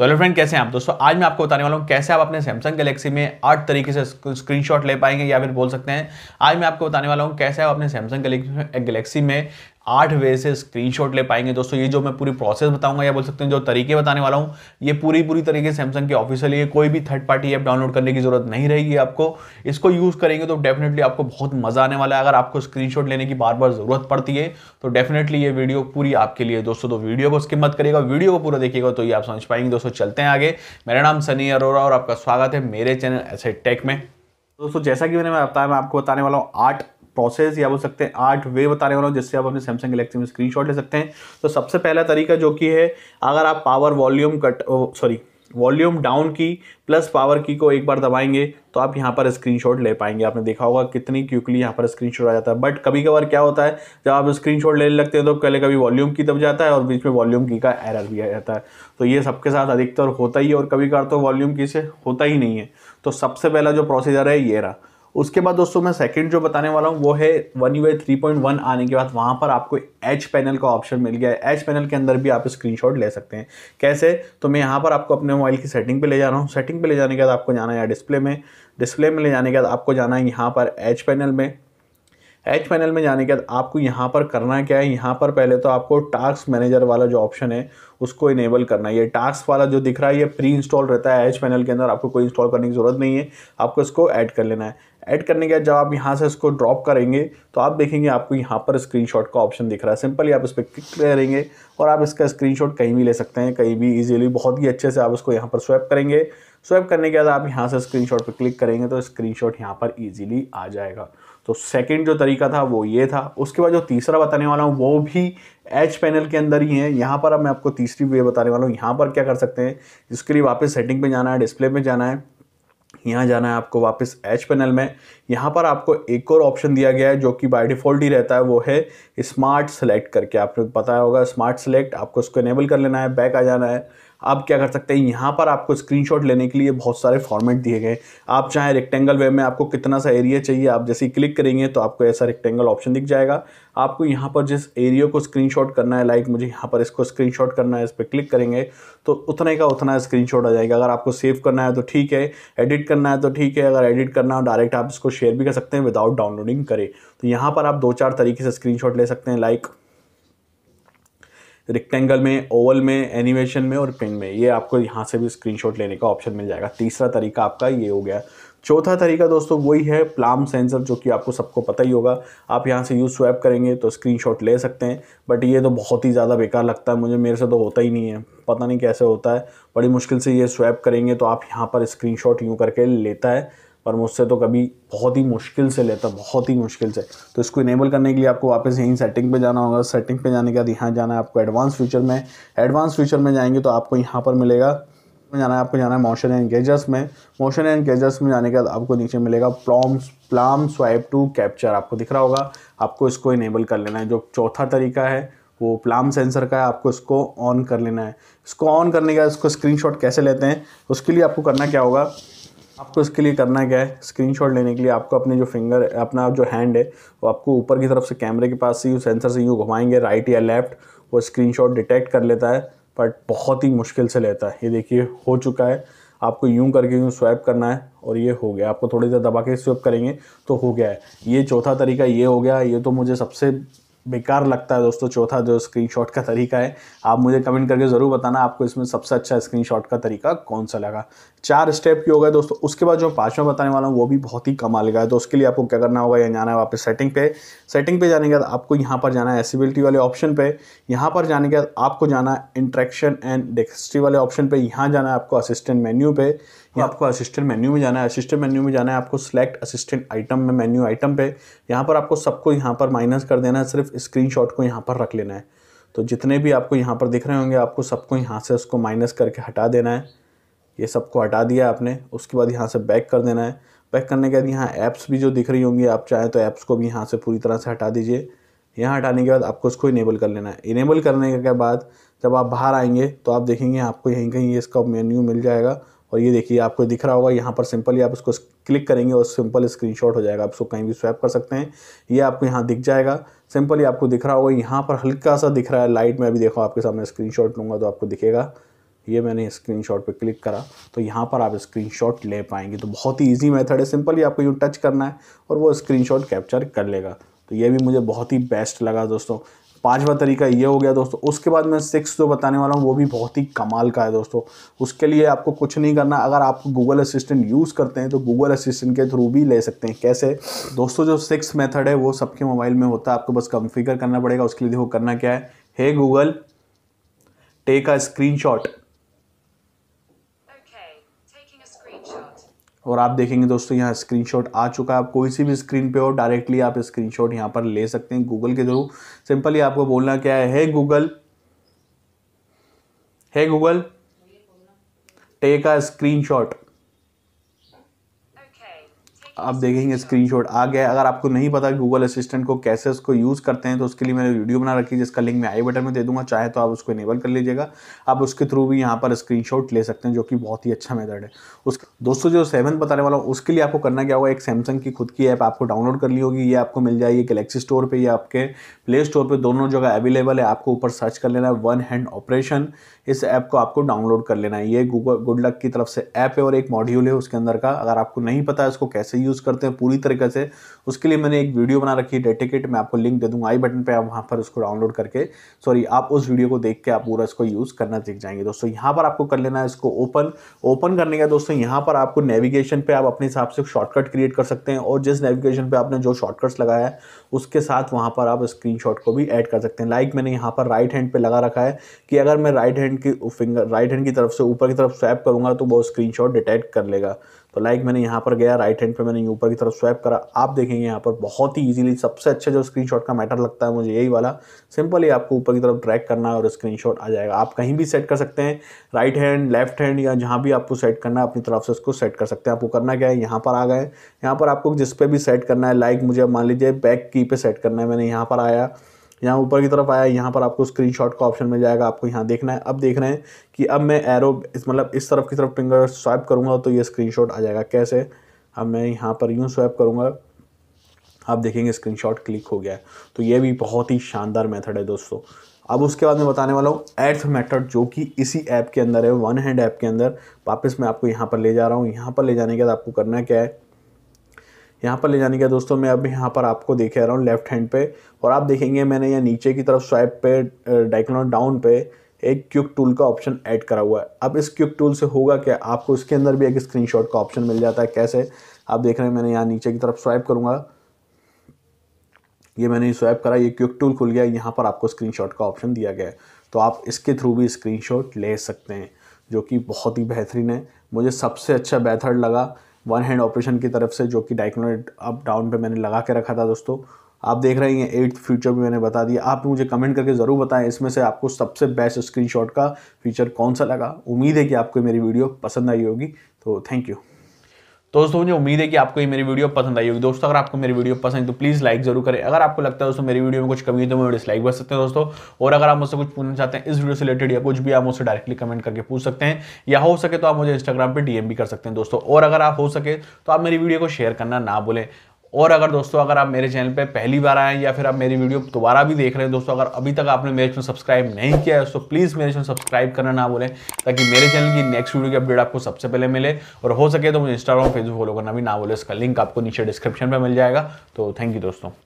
तो hello friend कैसे हैं आप दोस्तों आज मैं आपको बताने वाला हूँ कैसे आप अपने सैमसंग गैलेक्सी में आठ तरीके से स्क्रीनशॉट ले पाएंगे या फिर बोल सकते हैं आज मैं आपको बताने वाला हूँ कैसे आप अपने सैमसंग गैलेक्सी में आठ वे से स्क्रीनशॉट ले पाएंगे दोस्तों ये जो मैं पूरी प्रोसेस बताऊंगा या बोल सकते हैं जो तरीके बताने वाला हूँ ये पूरी पूरी तरीके सैमसंग की ऑफिशियल है कोई भी थर्ड पार्टी ऐप डाउनलोड करने की जरूरत नहीं रहेगी आपको इसको यूज़ करेंगे तो डेफिनेटली आपको बहुत मज़ा आने वाला है अगर आपको स्क्रीनशॉट लेने की बार बार ज़रूरत पड़ती है तो डेफिनेटली ये वीडियो पूरी आपके लिए दोस्तों तो वीडियो को उसकी मत करिएगा वीडियो को पूरा देखिएगा तो ये आप समझ पाएंगे दोस्तों चलते हैं आगे मेरा नाम सनी अरोरा और आपका स्वागत है मेरे चैनल ऐसे टेक में दोस्तों जैसा कि मैंने बताया मैं आपको बताने वाला हूँ आठ प्रोसेस या बोल सकते हैं आठ वे बताने वाला हूँ जिससे आप अपने सैमसंग गलेक्सी में स्क्रीनशॉट ले सकते हैं तो सबसे पहला तरीका जो कि है अगर आप power volume cut sorry volume down key plus power key को एक बार दबाएंगे तो आप यहाँ पर स्क्रीनशॉट ले पाएंगे आपने देखा होगा कितनी क्यूकली यहाँ पर स्क्रीनशॉट आ जाता है बट कभी कभार क्या होता है जब आप स्क्रीनशॉट लेने लगते हैं तो पहले कभी वॉल्यूम की दब जाता है और बीच में वॉल्यूम की का एरर भी आ जाता है तो ये सबके साथ अधिकतर होता ही है और कभी कभार तो वॉल्यूम की से होता ही नहीं है तो सबसे पहला जो प्रोसीजर है ये रहा उसके बाद दोस्तों मैं सेकंड जो बताने वाला हूँ वो है one UI three point one आने के बाद वहाँ पर आपको एच पैनल का ऑप्शन मिल गया है एच पैनल के अंदर भी आप स्क्रीनशॉट ले सकते हैं कैसे तो मैं यहाँ पर आपको अपने मोबाइल की सेटिंग पे ले जा रहा हूँ सेटिंग पे ले जाने के बाद आपको जाना है डिस्प्ले में डिस्प्ले में ले जाने के बाद आपको जाना है यहाँ पर एच पैनल में एच पैनल में जाने के बाद आपको यहाँ पर करना क्या है यहाँ पर पहले तो आपको टास्क मैनेजर वाला जो ऑप्शन है उसको इनेबल करना है ये टास्क वाला जो दिख रहा है ये प्री इंस्टॉल रहता है एच पैनल के अंदर आपको कोई इंस्टॉल करने की ज़रूरत नहीं है आपको इसको ऐड कर लेना है ऐड करने के बाद जब आप यहाँ से इसको ड्रॉप करेंगे तो आप देखेंगे आपको यहाँ पर स्क्रीन का ऑप्शन दिख रहा है सिंपली आप इस पर क्लिक करेंगे और आप इसका स्क्रीन कहीं भी ले सकते हैं कहीं भी ईजिली बहुत ही अच्छे से आप इसको यहाँ पर स्वैप करेंगे स्वैप करने के बाद आप यहाँ से स्क्रीन पर क्लिक करेंगे तो स्क्रीन यहाँ पर ईजिली आ जाएगा तो सेकंड जो तरीका था वो ये था उसके बाद जो तीसरा बताने वाला हूँ वो भी एच पैनल के अंदर ही है यहाँ पर अब मैं आपको तीसरी वे बताने वाला हूँ यहाँ पर क्या कर सकते हैं जिसके लिए वापस सेटिंग पे जाना है डिस्प्ले में जाना है यहाँ जाना है आपको वापस एच पैनल में यहाँ पर आपको एक और ऑप्शन दिया गया है जो कि बाय डिफ़ॉल्ट ही रहता है वो है स्मार्ट सेलेक्ट करके आपने बताया होगा स्मार्ट सेलेक्ट आपको इसको इनेबल कर लेना है बैक आ जाना है आप क्या कर सकते हैं यहाँ पर आपको स्क्रीनशॉट लेने के लिए बहुत सारे फॉर्मेट दिए गए आप चाहें रेक्टेंगल वे में आपको कितना सा एरिया चाहिए आप जैसे ही क्लिक करेंगे तो आपको ऐसा रेक्टेंगल ऑप्शन दिख जाएगा आपको यहाँ पर जिस एरिया को स्क्रीनशॉट करना है लाइक मुझे यहाँ पर इसको स्क्रीनशॉट करना है इस पर क्लिक करेंगे तो उतने का उतना स्क्रीन आ जाएगा अगर आपको सेव करना है तो ठीक है एडिट करना है तो ठीक है अगर एडिट करना हो डायरेक्ट आप इसको शेयर भी कर सकते हैं विदाउट डाउनलोडिंग करें तो यहाँ पर आप दो चार तरीके से स्क्रीनशॉट ले सकते हैं लाइक रिक्टेंगल में ओवल में एनिमेशन में और पिन में ये आपको यहाँ से भी स्क्रीनशॉट लेने का ऑप्शन मिल जाएगा तीसरा तरीका आपका ये हो गया चौथा तरीका दोस्तों वही है प्लाम सेंसर जो कि आपको सबको पता ही होगा आप यहाँ से यूज स्वैप करेंगे तो स्क्रीनशॉट ले सकते हैं बट ये तो बहुत ही ज़्यादा बेकार लगता है मुझे मेरे से तो होता ही नहीं है पता नहीं कैसे होता है बड़ी मुश्किल से ये स्वैप करेंगे तो आप यहाँ पर स्क्रीनशॉट यूँ करके लेता है पर मुझसे तो कभी बहुत ही मुश्किल से लेता बहुत ही मुश्किल से तो इसको इनेबल करने के लिए आपको वापस यहीं सेटिंग पे जाना होगा सेटिंग पे जाने के बाद यहाँ जाना है आपको एडवांस फीचर में एडवांस फीचर में जाएंगे तो आपको यहाँ पर मिलेगा में जाना है आपको जाना है मोशन एंड गेजर्स में मोशन एंड गेजर्स में जाने के बाद आपको नीचे मिलेगा palm palm swipe to capture आपको दिख रहा होगा आपको इसको इनेबल कर लेना है जो चौथा तरीका है वो प्लाम सेंसर का है आपको इसको ऑन कर लेना है इसको ऑन करने का इसको स्क्रीनशॉट कैसे लेते हैं उसके लिए आपको करना क्या होगा आपको इसके लिए करना क्या है स्क्रीनशॉट लेने के लिए आपको अपने जो फिंगर अपना जो हैंड है वो आपको ऊपर की तरफ से कैमरे के पास से यूँ सेंसर से यूँ घुमाएंगे राइट या लेफ्ट वो स्क्रीनशॉट डिटेक्ट कर लेता है बट बहुत ही मुश्किल से लेता है ये देखिए हो चुका है आपको यूं करके यूं स्वैप करना है और ये हो गया आपको थोड़ी देर दबा के स्वैप करेंगे तो हो गया है ये चौथा तरीका ये हो गया ये तो मुझे सबसे बेकार लगता है दोस्तों चौथा जो स्क्रीनशॉट का तरीका है आप मुझे कमेंट करके ज़रूर बताना आपको इसमें सबसे अच्छा स्क्रीनशॉट का तरीका कौन सा लगा चार स्टेप की होगा दोस्तों उसके बाद जो पाँचवा बताने वाला हूँ वो भी बहुत ही कमाल का है तो उसके लिए आपको क्या करना होगा यहाँ जाना है वापस सेटिंग पे सेटिंग पे जाने के बाद आपको यहाँ पर जाना है एसिबिलिटी वाले ऑप्शन पे यहाँ पर जाने के बाद आपको जाना है इंट्रैक्शन एंड डेक्सट्री वाले ऑप्शन पे यहाँ जाना है आपको असिस्टेंट मेन्यू पे या आपको असिस्टेंट मेन्यू में जाना है असिस्टेंट मेन्यू में जाना है आपको सिलेक्ट असिस्टेंट आइटम में मेन्यू आइटम पे यहाँ पर आपको सबको यहाँ पर माइनस कर देना है सिर्फ स्क्रीनशॉट को यहाँ पर रख लेना है तो जितने भी आपको यहाँ पर दिख रहे होंगे आपको सबको यहाँ से उसको माइनस करके हटा देना है ये सबको हटा दिया आपने उसके बाद यहाँ से बैक कर देना है बैक करने के बाद यहाँ ऐप्स भी जो दिख रही होंगी आप चाहें तो ऐप्स को भी यहाँ से पूरी तरह से हटा दीजिए यहाँ हटाने के बाद आपको उसको इनेबल कर लेना है इनेबल करने के बाद जब आप बाहर आएंगे तो आप देखेंगे आपको यहीं कहीं इसका मेन्यू मिल जाएगा और ये देखिए आपको दिख रहा होगा यहाँ पर सिंपली आप उसको क्लिक करेंगे और सिंपल स्क्रीनशॉट हो जाएगा आप उसको कहीं भी स्वैप कर सकते हैं ये आपको यहाँ दिख जाएगा सिंपली आपको दिख रहा होगा यहाँ पर हल्का सा दिख रहा है लाइट में अभी देखो आपके सामने स्क्रीन लूँगा तो आपको दिखेगा ये मैंने स्क्रीन शॉट क्लिक करा तो यहाँ पर आप स्क्रीन ले पाएंगे तो बहुत ही ईजी मेथड है सिंपली आपको यूँ टच करना है और वो स्क्रीन कैप्चर कर लेगा तो ये भी मुझे बहुत ही बेस्ट लगा दोस्तों पाँचवा तरीका ये हो गया दोस्तों उसके बाद मैं सिक्स जो बताने वाला हूँ वो भी बहुत ही कमाल का है दोस्तों उसके लिए आपको कुछ नहीं करना अगर आप गूगल असिस्टेंट यूज़ करते हैं तो गूगल असिस्टेंट के थ्रू भी ले सकते हैं कैसे दोस्तों जो सिक्स मेथड है वो सबके मोबाइल में होता है आपको बस कम्फिगर करना पड़ेगा उसके लिए देखो करना क्या है hey Google take a screen और आप देखेंगे दोस्तों यहाँ स्क्रीनशॉट आ चुका है आप कोई सी भी स्क्रीन पे हो डायरेक्टली आप स्क्रीनशॉट यहाँ पर ले सकते हैं गूगल के थ्रू सिंपली आपको बोलना क्या है hey Google hey Google take a screenshot आप देखेंगे स्क्रीनशॉट आ गया अगर आपको नहीं पता गूगल असिस्टेंट को कैसे उसको यूज़ करते हैं तो उसके लिए मैंने वीडियो बना रखी है जिसका लिंक मैं आई बटन में दे दूंगा चाहे तो आप उसको इनेबल कर लीजिएगा आप उसके थ्रू भी यहाँ पर स्क्रीनशॉट ले सकते हैं जो कि बहुत ही अच्छा मेथड है उस दोस्तों जो सेवन बताने वाला हूँ उसके लिए आपको करना क्या होगा एक सैमसंग की खुद की ऐप आपको डाउनलोड कर ली होगी ये आपको मिल जाएगी गलेक्सी स्टोर पर या आपके प्ले स्टोर पर दोनों जगह अवेलेबल है आपको ऊपर सर्च कर लेना है वन हैंड ऑपरेशन इस ऐप को आपको डाउनलोड कर लेना है ये गूगल गुड लक की तरफ से ऐप है और एक मॉड्यूल है उसके अंदर का अगर आपको नहीं पता है इसको कैसे यूज़ यूज़ करते हैं पूरी तरीके से उसके लिए मैंने एक वीडियो बना रखी है डेटिकेट मैं आपको लिंक दे दूँगा आई बटन पर आप वहाँ पर उसको डाउनलोड करके सॉरी आप उस वीडियो को देख के आप पूरा इसको यूज़ करना सीख जाएंगे दोस्तों यहाँ पर आपको कर लेना है इसको ओपन ओपन करने का दोस्तों यहाँ पर आपको नेविगेशन पर आप अपने हिसाब से शॉर्टकट क्रिएट कर सकते हैं और जिस नेविगेशन पर आपने जो शॉर्टकट्स लगाया है उसके साथ वहाँ पर आप स्क्रीन को भी ऐड कर सकते हैं लाइक मैंने यहाँ पर राइट हैंड पर लगा रखा है कि अगर मैं राइट हैंड की फिंगर राइट हैंड की तरफ से ऊपर की तरफ स्वैप करूँगा तो वो स्क्रीन डिटेक्ट कर लेगा तो लाइक मैंने यहाँ पर गया राइट हैंड पे मैंने ऊपर की तरफ स्वैप करा आप देखेंगे यहाँ पर बहुत ही इजीली सबसे अच्छा जो स्क्रीनशॉट का मैटर लगता है मुझे यही वाला सिंपली आपको ऊपर की तरफ ट्रैक करना है और स्क्रीनशॉट आ जाएगा आप कहीं भी सेट कर सकते हैं राइट हैंड लेफ्ट हैंड या जहाँ भी आपको सेट करना है अपनी तरफ से उसको सेट कर सकते हैं आपको करना क्या है यहाँ पर आ गए यहाँ पर आपको जिस पर भी सेट करना है लाइक मुझे मान लीजिए बैक की पे सेट करना है मैंने यहाँ पर आया यहाँ ऊपर की तरफ आया यहाँ पर आपको शॉट का ऑप्शन मिल जाएगा आपको यहाँ देखना है अब देख रहे हैं कि अब मैं एरो इस मतलब इस तरफ की तरफ फिंगर स्वाइप करूँगा तो ये स्क्रीन आ जाएगा कैसे अब मैं यहाँ पर यूँ स्वाइप करूँगा आप देखेंगे स्क्रीनशॉट क्लिक हो गया है तो ये भी बहुत ही शानदार मेथड है दोस्तों अब उसके बाद मैं बताने वाला हूँ एड्स मेथड जो कि इसी ऐप के अंदर है वन हैंड ऐप के अंदर वापस मैं आपको यहाँ पर ले जा रहा हूँ यहाँ पर ले जाने के बाद आपको करना क्या है यहाँ पर ले जाने के दोस्तों मैं अभी यहाँ पर आपको देखे रहा हूँ लेफ्ट हैंड पे और आप देखेंगे मैंने यहाँ नीचे की तरफ स्वाइप पे डाइकलॉन डाउन पे एक क्यूक टूल का ऑप्शन ऐड करा हुआ है अब इस क्यूक टूल से होगा क्या आपको इसके अंदर भी एक स्क्रीन का ऑप्शन मिल जाता है कैसे आप देख रहे हैं मैंने यहाँ नीचे की तरफ स्वाइप करूँगा ये मैंने स्वाइप करा ये क्यूक टूल खुल गया यहाँ पर आपको स्क्रीन का ऑप्शन दिया गया है तो आप इसके थ्रू भी स्क्रीनशॉट ले सकते हैं जो कि बहुत ही बेहतरीन है मुझे सबसे अच्छा बेथड लगा वन हैंड ऑपरेशन की तरफ से जो कि डाइक्लोनेट अप डाउन पे मैंने लगा के रखा था दोस्तों आप देख रहे हैं एट्थ फीचर भी मैंने बता दिया आप मुझे कमेंट करके ज़रूर बताएं इसमें से आपको सबसे बेस्ट स्क्रीनशॉट का फीचर कौन सा लगा उम्मीद है कि आपको मेरी वीडियो पसंद आई होगी तो थैंक यू तो दोस्तों मुझे उम्मीद है कि आपको ये मेरी वीडियो पसंद आई होगी दोस्तों अगर आपको मेरी वीडियो पसंद है तो प्लीज़ लाइक जरूर करें अगर आपको लगता है दोस्तों मेरी वीडियो में कुछ कमी है तो मैं डिसलाइक कर सकते हैं दोस्तों और अगर आप मुझसे कुछ पूछना चाहते हैं इस वीडियो से रिलेटेड या कुछ भी आप मुझसे डायरेक्टली कमेंट करके पूछ सकते हैं या हो सके तो आप मुझे इंस्टाग्राम पर डीएम भी कर सकते हैं दोस्तों और अगर आप हो सके तो आप मेरी वीडियो को शेयर करना ना बोले और अगर दोस्तों अगर आप मेरे चैनल पे पहली बार आए या फिर आप मेरी वीडियो दोबारा भी देख रहे हैं दोस्तों अगर अभी तक आपने मेरे चैनल सब्सक्राइब नहीं किया है तो प्लीज़ मेरे चैनल सब्सक्राइब करना ना बोलें ताकि मेरे चैनल की नेक्स्ट वीडियो की अपडेट आपको सबसे पहले मिले और हो सके तो मुझे इंस्टाग्राम फेसबुक फॉलो करना भी ना बोले इसका लिंक आपको नीचे डिस्क्रिप्शन पर मिल जाएगा तो थैंक यू दोस्तों